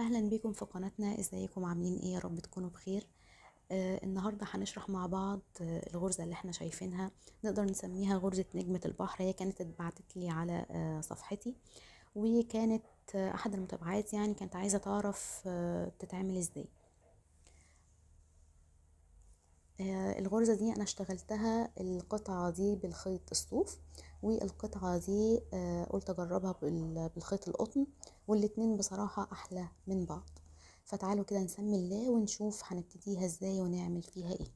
اهلا بيكم في قناتنا ازيكم عاملين ايه يا رب تكونوا بخير آه النهارده هنشرح مع بعض آه الغرزه اللي احنا شايفينها نقدر نسميها غرزه نجمه البحر هي كانت اتبعتت لي على آه صفحتي وكانت آه احد المتابعات يعني كانت عايزه تعرف آه بتتعمل ازاي آه الغرزة دي أنا اشتغلتها القطعة دي بالخيط الصوف والقطعة دي آه قلت أجربها بالخيط القطن والاتنين بصراحة أحلى من بعض فتعالوا كده نسمي الله ونشوف هنبتديها ازاي ونعمل فيها ايه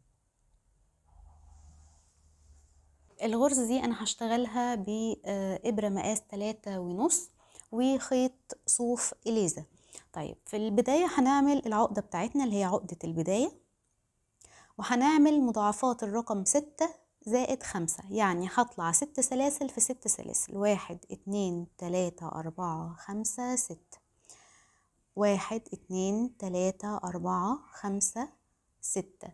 الغرز دي انا هشتغلها بابره آه، مقاس تلاتة ونص وخيط صوف اليزا طيب في البدايه هنعمل العقده بتاعتنا اللي هي عقده البدايه وهنعمل مضاعفات الرقم ستة زائد خمسة يعني هطلع ست سلاسل في ست سلاسل واحد اتنين تلاتة أربعة خمسة ستة واحد اتنين تلاتة أربعة خمسة ستة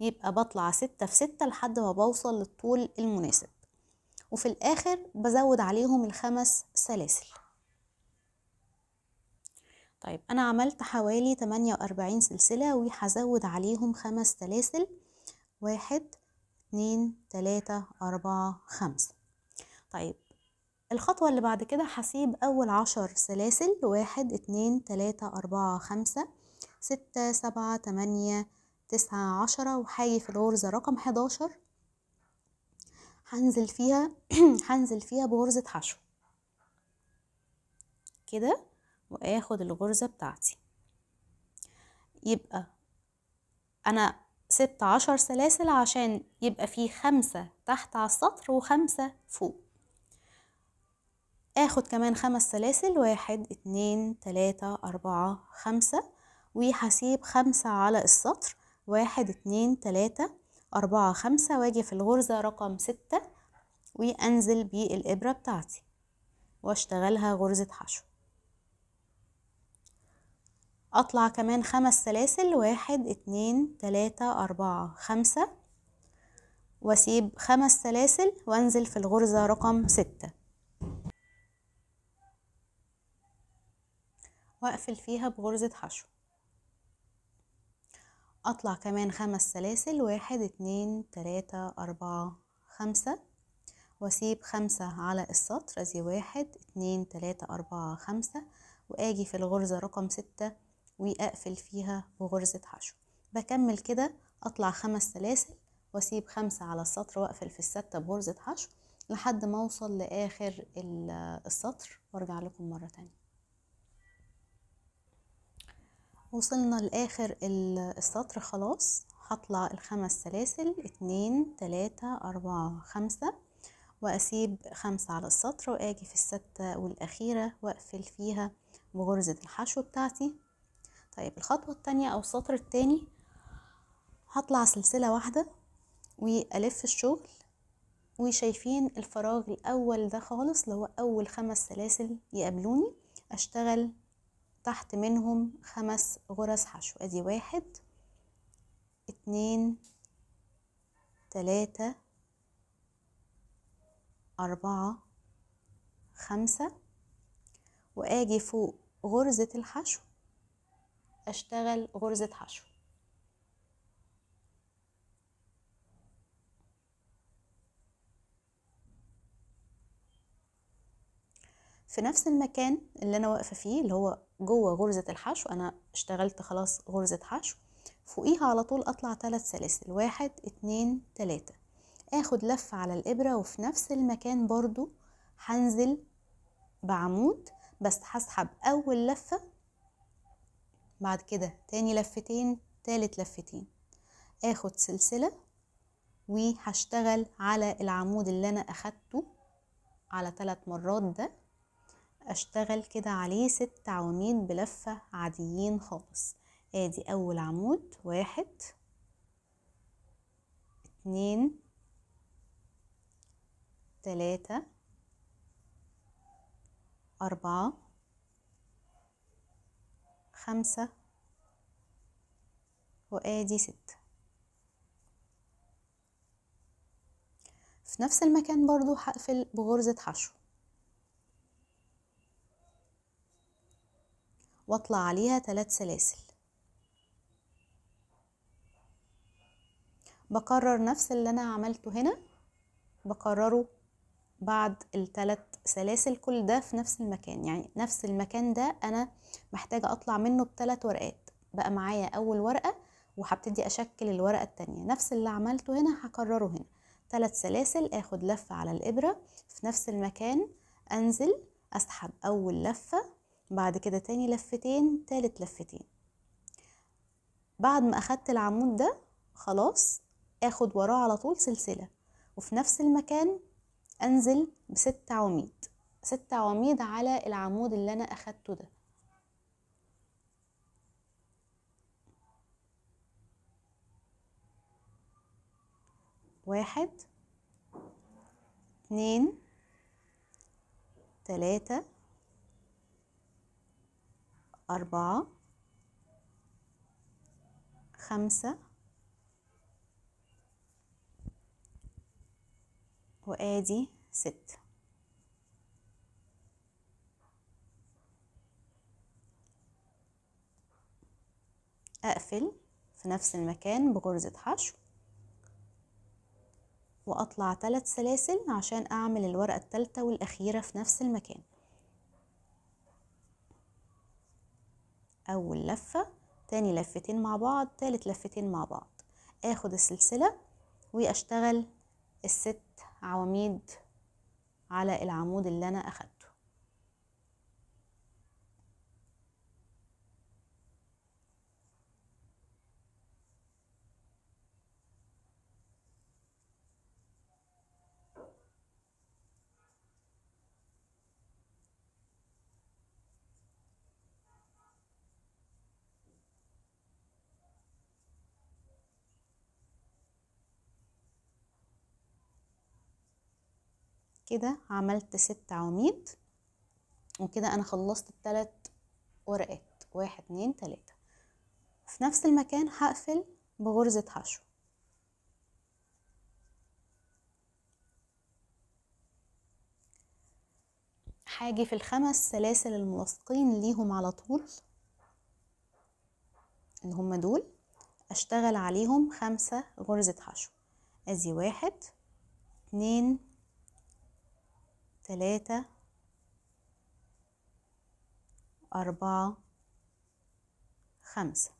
يبقى بطلع ستة في ستة لحد ما بوصل للطول المناسب وفي الآخر بزود عليهم الخمس سلاسل طيب أنا عملت حوالي 48 سلسلة وهزود عليهم خمس سلاسل واحد اتنين تلاتة أربعة خمسة طيب الخطوة اللي بعد كده هسيب أول عشر سلاسل واحد اتنين تلاتة أربعة خمسة ستة سبعة تمانية تسعة عشرة وهاجي في الغرزة رقم حداشر هنزل فيها هنزل فيها بغرزة حشو كده واخد الغرزة بتاعتي يبقى انا سبت عشر سلاسل عشان يبقى في خمسة تحت على السطر وخمسة فوق اخد كمان خمس سلاسل واحد اتنين تلاتة اربعة خمسة وهسيب خمسة على السطر واحد اتنين تلاتة أربعة خمسة واجي في الغرزة رقم ستة وأنزل بالإبرة بتاعتي واشتغلها غرزة حشو اطلع كمان خمس سلاسل واحد اتنين تلاتة اربعة خمسة واسيب خمس سلاسل وانزل في الغرزة رقم ستة واقفل فيها بغرزة حشو اطلع كمان خمس سلاسل واحد اتنين تلاتة اربعة خمسة واسيب خمسة على السطر ادي واحد اتنين تلاتة اربعة خمسة واجي في الغرزة رقم ستة واقفل فيها بغرزة حشو بكمل كده اطلع خمس سلاسل واسيب خمسة على السطر واقفل في الستة بغرزة حشو لحد ما اوصل لاخر السطر وارجع لكم مرة تانية وصلنا لاخر السطر خلاص هطلع الخمس سلاسل اتنين تلاتة اربعة خمسة واسيب خمسة على السطر واجي في الستة والاخيرة واقفل فيها بغرزة الحشو بتاعتي طيب الخطوة التانية أو السطر التاني هطلع سلسلة واحدة وألف الشغل وشايفين الفراغ الأول ده خالص اللي هو أول خمس سلاسل يقابلوني أشتغل تحت منهم خمس غرز حشو أدي واحد اتنين تلاتة أربعة خمسة وآجي فوق غرزة الحشو أشتغل غرزة حشو في نفس المكان اللي أنا واقفة فيه اللي هو جوه غرزة الحشو أنا اشتغلت خلاص غرزة حشو فوقيها على طول أطلع ثلاث سلاسل واحد اتنين تلاتة اخد لفة على الإبرة وفي نفس المكان برضو هنزل بعمود بس هسحب أول لفة بعد كده تاني لفتين تالت لفتين اخد سلسلة وهشتغل على العمود اللي انا اخدته على ثلاث مرات ده اشتغل كده عليه ست عواميد بلفة عاديين خالص ادي اول عمود واحد اتنين تلاتة أربعة خمسة وآدي ستة في نفس المكان برضو هقفل بغرزة حشو واطلع عليها ثلاث سلاسل بكرر نفس اللي انا عملته هنا بكرره بعض الثلاث سلاسل كل ده في نفس المكان يعني نفس المكان ده انا محتاجة اطلع منه بثلاث ورقات بقى معايا اول ورقة وهبتدي اشكل الورقة التانية نفس اللي عملته هنا هكرره هنا ثلاث سلاسل اخد لفة على الابرة في نفس المكان انزل اسحب اول لفة بعد كده تاني لفتين تالت لفتين بعد ما اخدت العمود ده خلاص اخد وراه على طول سلسلة وفي نفس المكان انزل بست عواميد ست عواميد على العمود اللي انا اخدته ده واحد اتنين تلاتة أربعة خمسة وادي ستة اقفل في نفس المكان بغرزة حشو واطلع ثلاث سلاسل عشان اعمل الورقة الثالثة والاخيرة في نفس المكان اول لفة تاني لفتين مع بعض تالت لفتين مع بعض اخد السلسلة واشتغل الست عواميد على العمود اللي انا اخدته كده عملت ست عواميد وكده انا خلصت التلات ورقات واحد اتنين تلاتة في نفس المكان هقفل بغرزة حشو هاجي في الخمس سلاسل الملاصقين ليهم على طول اللي هم دول اشتغل عليهم خمسة غرزة حشو ادي واحد اتنين ثلاثة أربعة خمسة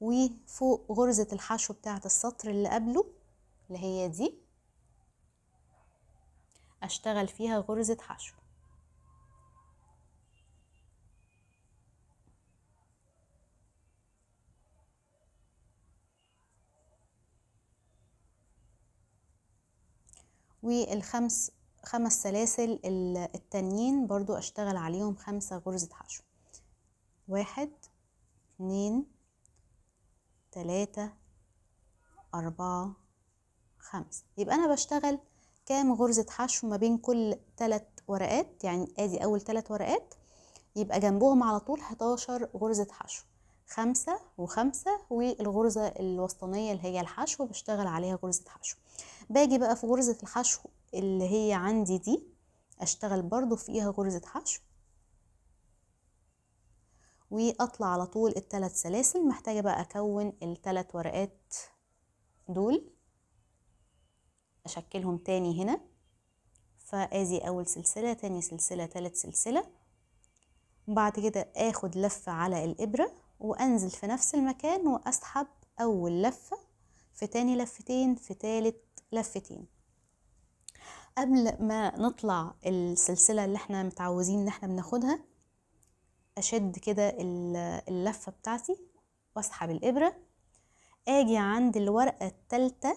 وفوق غرزة الحشو بتاعة السطر اللي قبله اللي هي دي أشتغل فيها غرزة حشو والخمس خمس سلاسل التانيين برضو اشتغل عليهم خمسة غرزة حشو واحد اتنين تلاتة أربعة خمسة يبقى أنا بشتغل كام غرزة حشو ما بين كل تلات ورقات يعني ادي أول تلات ورقات يبقى جنبهم على طول 11 غرزة حشو خمسة وخمسة والغرزة الوسطانية اللي هي الحشو بشتغل عليها غرزة حشو باجي بقى في غرزة الحشو اللي هي عندي دي اشتغل برضو فيها غرزة حشو واطلع على طول التلات سلاسل محتاجة بقى اكون التلات ورقات دول اشكلهم تاني هنا فازي اول سلسلة تاني سلسلة تالت سلسلة بعد كده اخد لفة على الابرة وأنزل في نفس المكان وأسحب أول لفة في تاني لفتين في تالت لفتين قبل ما نطلع السلسلة اللي احنا متعودين ان احنا بناخدها أشد كده اللفة بتاعتي وأسحب الإبرة أجي عند الورقة التالتة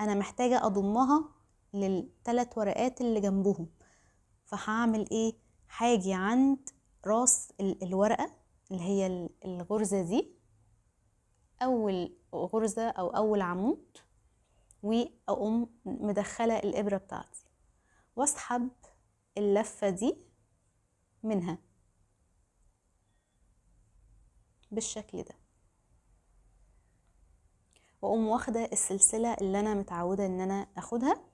أنا محتاجة أضمها للتلات ورقات اللي جنبهم فهعمل إيه هاجي عند راس الورقة اللي هي الغرزة دي أول غرزة أو أول عمود وأقوم مدخلة الإبرة بتاعتي وأسحب اللفة دي منها بالشكل ده واقوم واخده السلسله اللي انا متعوده ان انا اخدها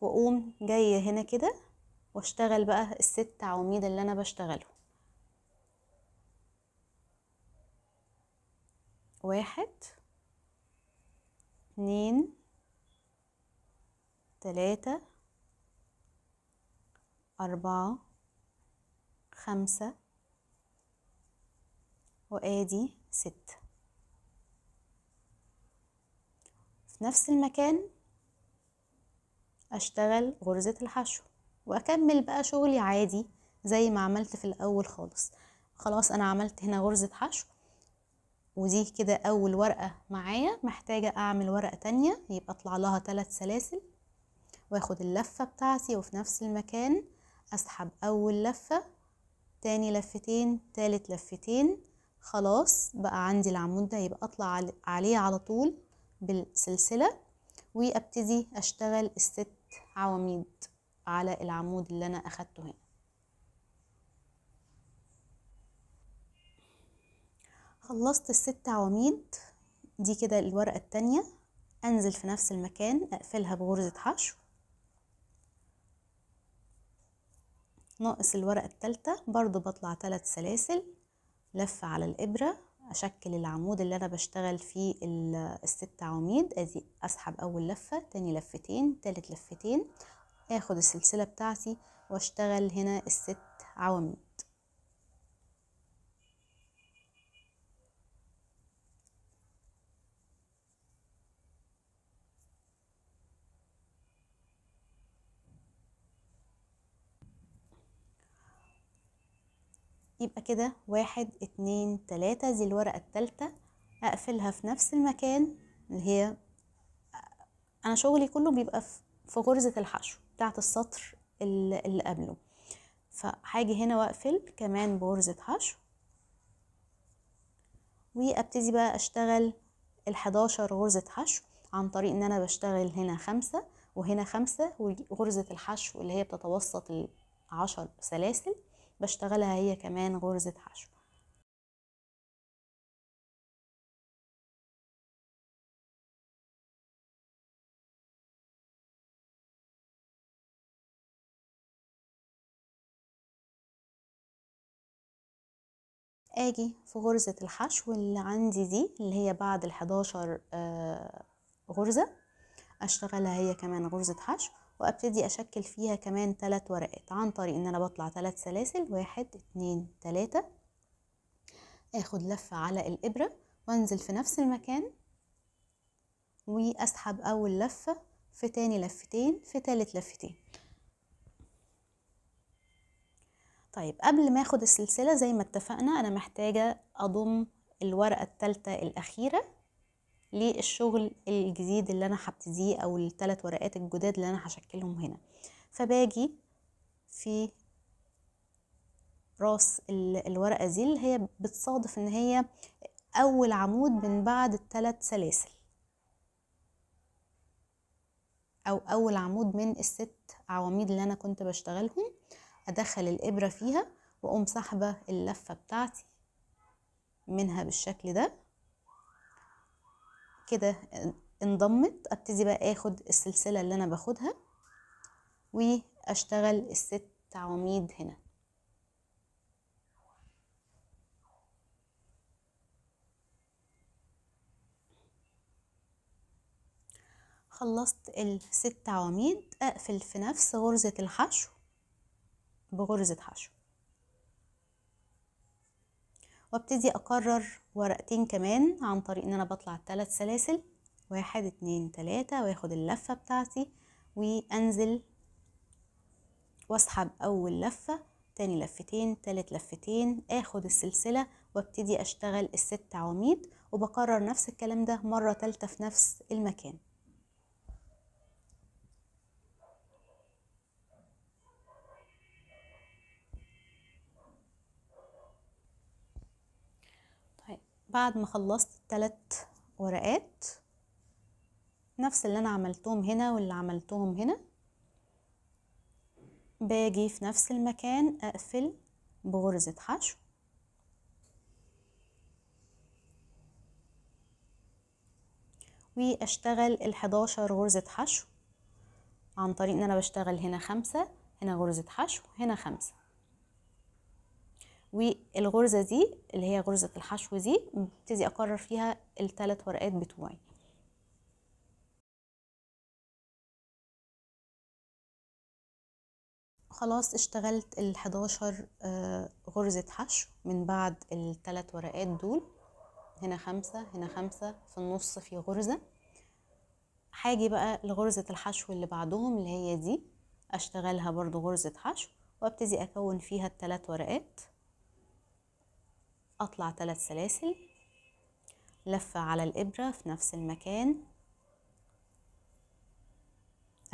واقوم جايه هنا كده واشتغل بقى الست عواميد اللي انا بشتغلهم واحد اتنين تلاتة أربعة خمسة وآدي ستة في نفس المكان أشتغل غرزة الحشو وأكمل بقى شغلي عادي زي ما عملت في الأول خالص خلاص أنا عملت هنا غرزة حشو ودي كده اول ورقه معايا محتاجه اعمل ورقه تانية يبقى اطلع لها ثلاث سلاسل واخد اللفه بتاعتي وفي نفس المكان اسحب اول لفه تاني لفتين تالت لفتين خلاص بقى عندي العمود ده يبقى اطلع عليه على طول بالسلسله وابتدي اشتغل الست عواميد على العمود اللي انا اخدته هنا خلصت الست عواميد دي كده الورقة التانية انزل في نفس المكان اقفلها بغرزة حشو ناقص الورقة التالتة برضو بطلع تلات سلاسل لفة على الإبرة أشكل العمود اللي أنا بشتغل فيه الست عواميد أدي أسحب أول لفة تاني لفتين تالت لفتين أخد السلسلة بتاعتي وأشتغل هنا الست عواميد يبقى كده واحد اتنين تلاتة دي الورقة التالتة اقفلها في نفس المكان اللي هي انا شغلي كله بيبقى في غرزة الحشو بتاعت السطر اللي قبله فهاجي هنا واقفل كمان بغرزة حشو وابتدي بقى اشتغل الحداشر غرزة حشو عن طريق ان انا بشتغل هنا خمسة وهنا خمسة وغرزة الحشو اللي هي بتتوسط العشر سلاسل بشتغلها هي كمان غرزة حشو اجي في غرزة الحشو اللي عندي دي اللي هي بعد الحداشر آه، غرزة اشتغلها هي كمان غرزة حشو وابتدي اشكل فيها كمان ثلاث ورقات عن طريق ان انا بطلع ثلاث سلاسل واحد اتنين تلاتة اخد لفة على الابرة وانزل في نفس المكان واسحب اول لفة في تاني لفتين في تالت لفتين طيب قبل ما اخد السلسلة زي ما اتفقنا انا محتاجة اضم الورقة الثالثة الاخيرة للشغل الجديد اللي انا هبتديه او الثلاث ورقات الجداد اللي انا هشكلهم هنا فباجي في راس الورقه دي اللي هي بتصادف ان هي اول عمود من بعد الثلاث سلاسل او اول عمود من الست عواميد اللي انا كنت بشتغلهم ادخل الابره فيها واقوم سحبه اللفه بتاعتي منها بالشكل ده كده انضمت ابتدي بقى اخد السلسلة اللي انا باخدها واشتغل الست عواميد هنا خلصت الست عواميد اقفل في نفس غرزة الحشو بغرزة حشو وابتدي اكرر ورقتين كمان عن طريق ان انا بطلع الثلاث سلاسل واحد اتنين تلاتة واخد اللفة بتاعتي وانزل واسحب اول لفة تاني لفتين تالت لفتين اخد السلسلة وابتدي اشتغل الست عواميد وبكرر نفس الكلام ده مرة تالتة في نفس المكان بعد ما خلصت الثلاث ورقات نفس اللي انا عملتهم هنا واللي عملتهم هنا باجي في نفس المكان اقفل بغرزة حشو واشتغل الحداشر غرزة حشو عن طريق ان انا بشتغل هنا خمسة هنا غرزة حشو هنا خمسة والغرزة دي اللي هي غرزة الحشو دي ابتدي أكرر فيها الثلاث ورقات بتوعي خلاص اشتغلت ال 11 آه، غرزة حشو من بعد الثلاث ورقات دول هنا خمسة هنا خمسة في النص في غرزة هاجي بقى لغرزة الحشو اللي بعدهم اللي هي دي اشتغلها برضو غرزة حشو وابتدي اكون فيها الثلاث ورقات أطلع ثلاث سلاسل لفة على الإبرة في نفس المكان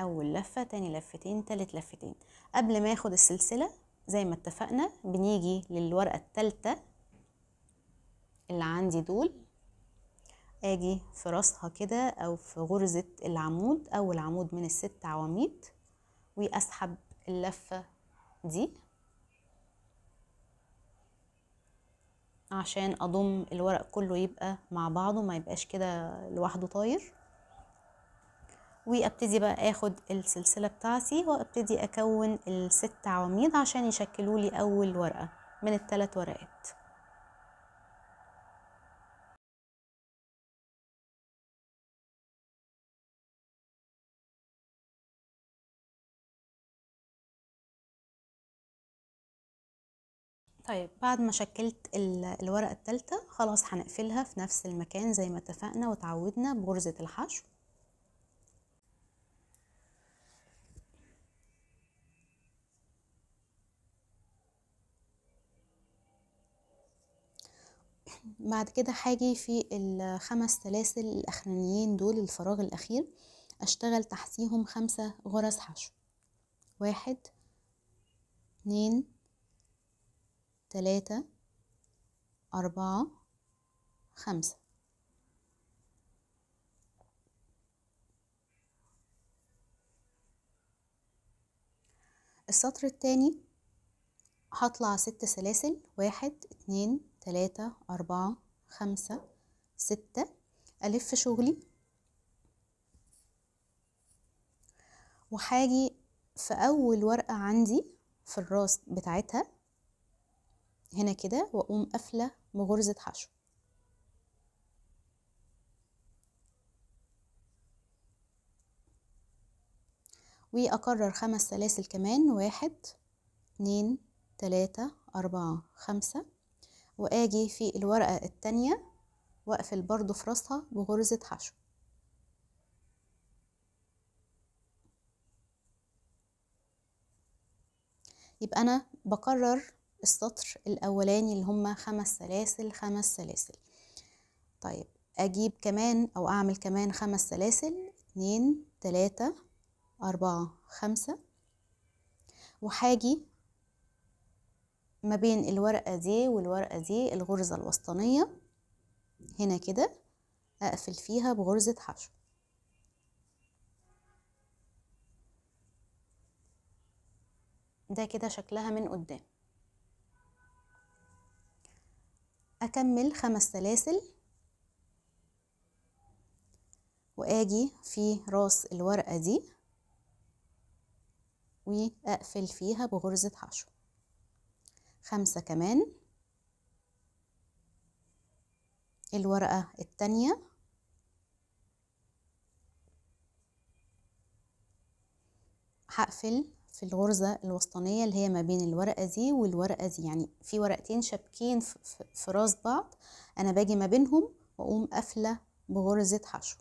أول لفة تاني لفتين تالت لفتين قبل ما أخد السلسلة زي ما اتفقنا بنيجي للورقة التالتة اللي عندي دول أجي في راسها كده أو في غرزة العمود أول عمود من الست عواميد وأسحب اللفة دي عشان اضم الورق كله يبقى مع بعضه ما يبقاش كده لوحده طاير وابتدي بقى اخد السلسله بتاعتي وابتدي اكون الست عواميد عشان يشكلوا لي اول ورقه من الثلاث ورقات طيب بعد ما شكلت الورقة التالتة خلاص هنقفلها في نفس المكان زي ما اتفقنا وتعودنا بغرزة الحشو بعد كده هاجي في الخمس سلاسل الاخرانيين دول الفراغ الاخير اشتغل تحتيهم خمسة غرز حشو واحد اثنين تلاتة أربعة خمسة السطر التاني هطلع ست سلاسل واحد اتنين تلاتة أربعة خمسة ستة ألف شغلي وحاجي في أول ورقة عندي في الراس بتاعتها هنا كده واقوم قافله بغرزه حشو واكرر خمس سلاسل كمان واحد اتنين تلاتة أربعة خمسة وآجي في الورقة التانية وأقفل برضو في راسها بغرزة حشو يبقى أنا بكرر السطر الأولاني اللي هما خمس سلاسل خمس سلاسل طيب أجيب كمان أو أعمل كمان خمس سلاسل اتنين تلاتة أربعة خمسة وحاجي ما بين الورقة دي والورقة دي الغرزة الوسطانية هنا كده أقفل فيها بغرزة حشو ده كده شكلها من قدام أكمل خمس سلاسل وآجي في راس الورقة دي وأقفل فيها بغرزة حشو خمسة كمان الورقة التانية هقفل في الغرزة الوسطانية اللي هي ما بين الورقة دي والورقة دي يعني في ورقتين شابكين في راس بعض أنا باجي ما بينهم وأقوم قافلة بغرزة حشو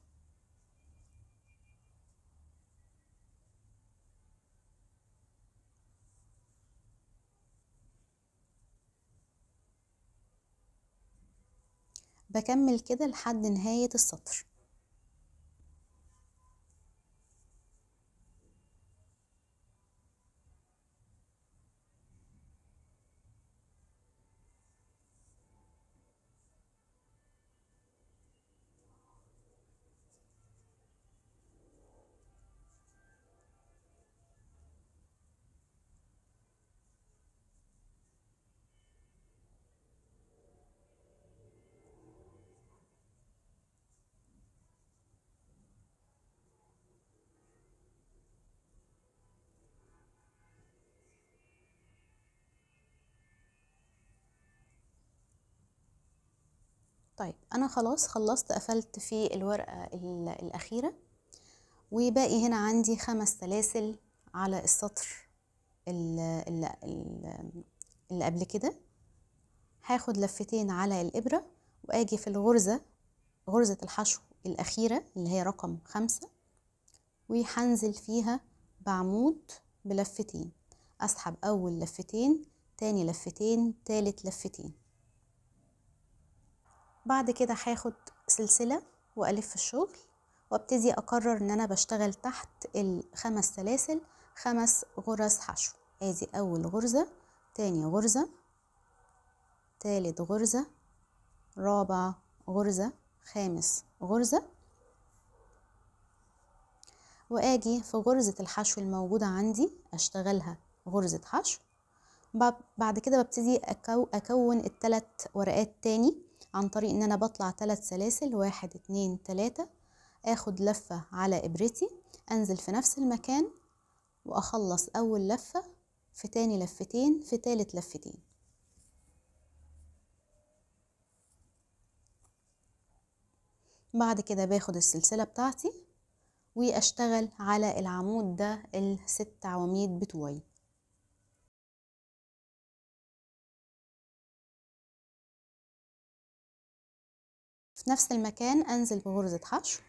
بكمل كده لحد نهاية السطر طيب انا خلاص خلصت قفلت في الورقة الاخيرة وباقي هنا عندي خمس سلاسل على السطر اللي, اللي قبل كده هاخد لفتين على الابرة واجي في الغرزة غرزة الحشو الاخيرة اللي هي رقم خمسة وهنزل فيها بعمود بلفتين اسحب اول لفتين تاني لفتين تالت لفتين بعد كده هاخد سلسلة وألف الشغل وابتدي أقرر إن أنا بشتغل تحت الخمس سلاسل خمس غرز حشو ادي اول غرزة تاني غرزة تالت غرزة رابع غرزة خامس غرزة واجي في غرزة الحشو الموجودة عندي اشتغلها غرزة حشو بعد كده ببتدي أكو أكون التلات ورقات تاني عن طريق ان انا بطلع ثلاث سلاسل واحد اتنين تلاتة اخد لفة على ابرتي انزل في نفس المكان واخلص اول لفة في تاني لفتين في تالت لفتين بعد كده باخد السلسلة بتاعتي واشتغل على العمود ده الست عواميد بتوعي في نفس المكان أنزل بغرزة حشو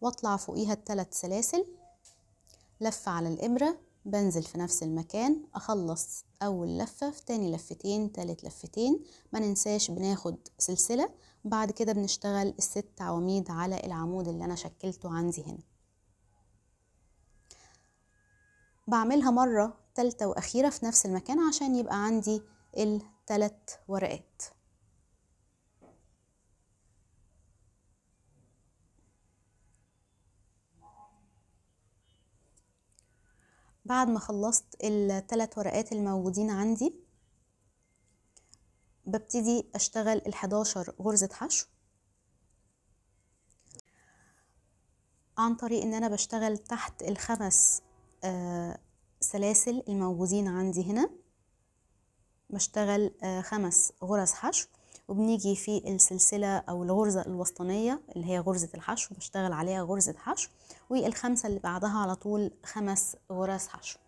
واطلع فوقيها التلات سلاسل لفة على الإبرة بنزل في نفس المكان أخلص أول لفة في تاني لفتين تالت لفتين ما ننساش بناخد سلسلة بعد كده بنشتغل الست عواميد على العمود اللي أنا شكلته عندي هنا بعملها مرة تالتة وأخيرة في نفس المكان عشان يبقى عندي التلات ورقات بعد ما خلصت الثلاث ورقات الموجودين عندي ببتدي اشتغل ال11 غرزة حشو عن طريق ان انا بشتغل تحت الخمس آه سلاسل الموجودين عندي هنا بشتغل آه خمس غرز حشو وبنيجي في السلسلة أو الغرزة الوسطانية اللي هي غرزة الحشو بشتغل عليها غرزة حشو والخمسة اللي بعدها على طول خمس غرز حشو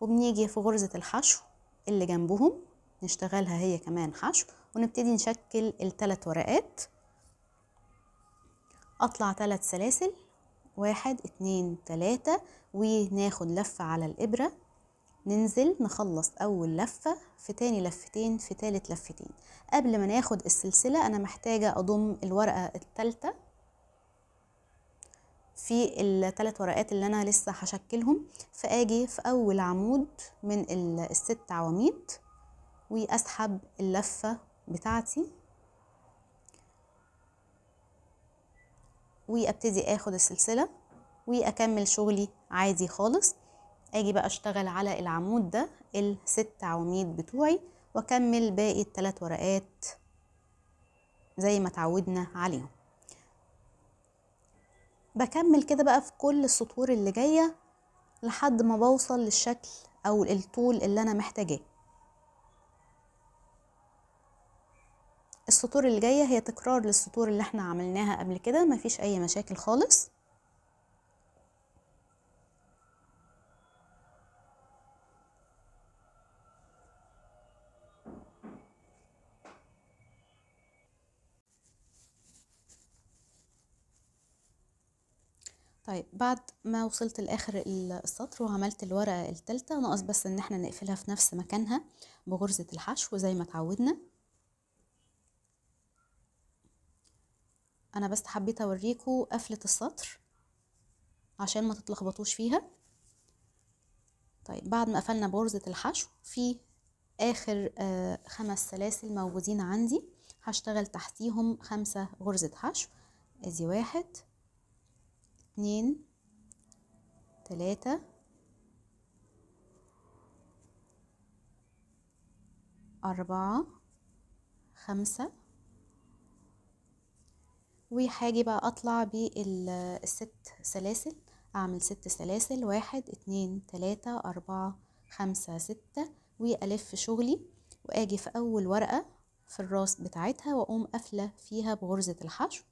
وبنيجي في غرزة الحشو اللي جنبهم نشتغلها هي كمان حشو ونبتدي نشكل الثلاث ورقات اطلع ثلاث سلاسل واحد اتنين تلاتة وناخد لفة على الإبرة ننزل نخلص أول لفة في تاني لفتين في تالت لفتين قبل ما ناخد السلسلة أنا محتاجة أضم الورقة التالتة في الثلاث ورقات اللي أنا لسه هشكلهم فأجي في أول عمود من الست عواميد وأسحب اللفة بتاعتي وابتدي اخد السلسله واكمل شغلي عادي خالص اجي بقى اشتغل على العمود ده الست عواميد بتوعي واكمل باقي الثلاث ورقات زي ما اتعودنا عليهم بكمل كده بقى في كل السطور اللي جايه لحد ما بوصل للشكل او الطول اللي انا محتاجاه السطور اللي جايه هي تكرار للسطور اللي احنا عملناها قبل كده مفيش اي مشاكل خالص طيب بعد ما وصلت لاخر السطر وعملت الورقه الثالثه ناقص بس ان احنا نقفلها في نفس مكانها بغرزه الحشو زي ما اتعودنا انا بس حبيت اوريكم قفله السطر عشان ما تتلخبطوش فيها طيب بعد ما قفلنا برزه الحشو في اخر آه خمس سلاسل موجودين عندي هشتغل تحتيهم خمسة غرزة حشو ادي واحد اتنين تلاتة أربعة خمسة وهاجي بقى اطلع بالست سلاسل اعمل ست سلاسل واحد اتنين تلاتة اربعة خمسة ستة والف شغلي واجي في اول ورقة في الراس بتاعتها واقوم قافلة فيها بغرزة الحشو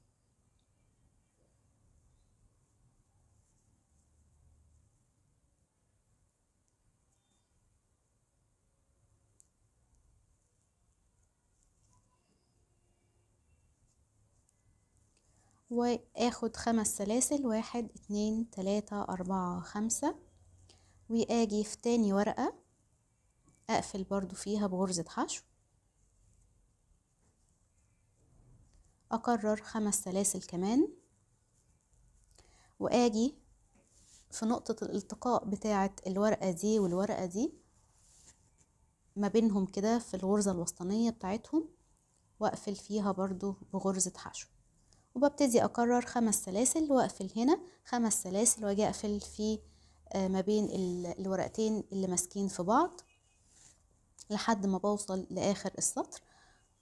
واخد خمس سلاسل واحد اتنين تلاتة اربعة خمسة واجي في تاني ورقة اقفل برضو فيها بغرزة حشو اكرر خمس سلاسل كمان واجي في نقطة الالتقاء بتاعة الورقة دي والورقة دي ما بينهم كده في الغرزة الوسطانية بتاعتهم واقفل فيها برضو بغرزة حشو وببتدي أكرر خمس سلاسل وأقفل هنا خمس سلاسل وأجي أقفل في آه، ما بين الورقتين اللي ماسكين في بعض لحد ما بوصل لآخر السطر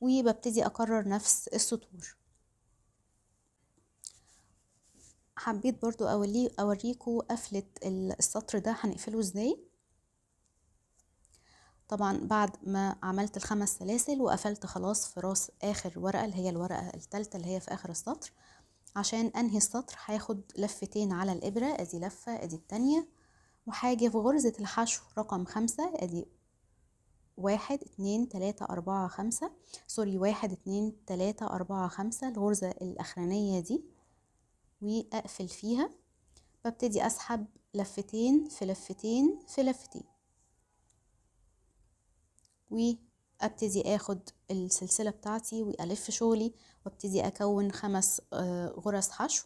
وببتدي أكرر نفس السطور حبيت برضو اوريكم قفلة السطر ده هنقفله ازاي طبعا بعد ما عملت الخمس سلاسل وقفلت خلاص في راس اخر ورقه اللي هي الورقه الثالثه اللي هي في اخر السطر عشان انهي السطر هاخد لفتين على الابره ادي لفه ادي التانية وهاجي في غرزه الحشو رقم خمسة ادي واحد اتنين تلاتة أربعة خمسة سوري واحد اتنين تلاتة أربعة خمسة الغرزة الأخرانية دي وأقفل فيها ببتدي أسحب لفتين في لفتين في لفتين وابتدي اخد السلسلة بتاعتي والف شغلي وابتدي اكون خمس آه، غرز حشو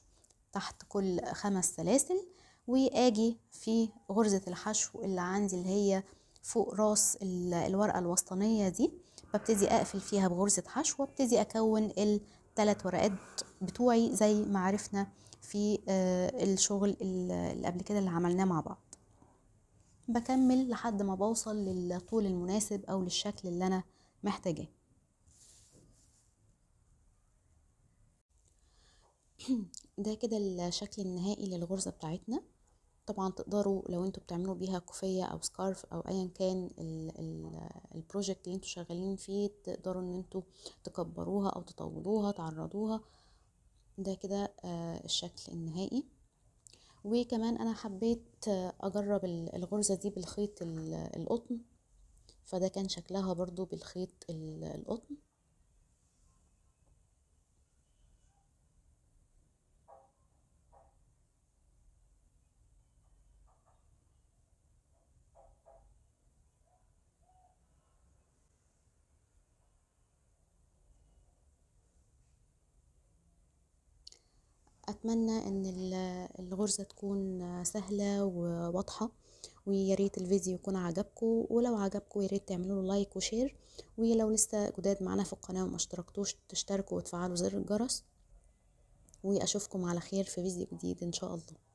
تحت كل خمس سلاسل واجي في غرزة الحشو اللي عندي اللي هي فوق راس الورقة الوسطانية دي ببتدي اقفل فيها بغرزة حشو وابتدي اكون الثلاث ورقات بتوعي زي ما عرفنا في آه، الشغل اللي قبل كده اللي عملناه مع بعض بكمل لحد ما بوصل للطول المناسب او للشكل اللي انا محتاجاه ده كده الشكل النهائي للغرزة بتاعتنا طبعا تقدروا لو انتوا بتعملوا بيها كوفية او سكارف او ايا كان البروجكت اللي انتوا شغالين فيه تقدروا ان انتوا تكبروها او تطولوها تعرضوها ده كده آه، الشكل النهائي وكمان انا حبيت اجرب الغرزة دي بالخيط القطن فده كان شكلها برضو بالخيط القطن اتمنى ان الغرزه تكون سهله وواضحه ويا ريت الفيديو يكون عجبكم ولو عجبكم يا ريت تعملوا له لايك وشير ولو لسه جداد معانا في القناه وما اشتركتوش تشتركوا وتفعلوا زر الجرس واشوفكم على خير في فيديو جديد ان شاء الله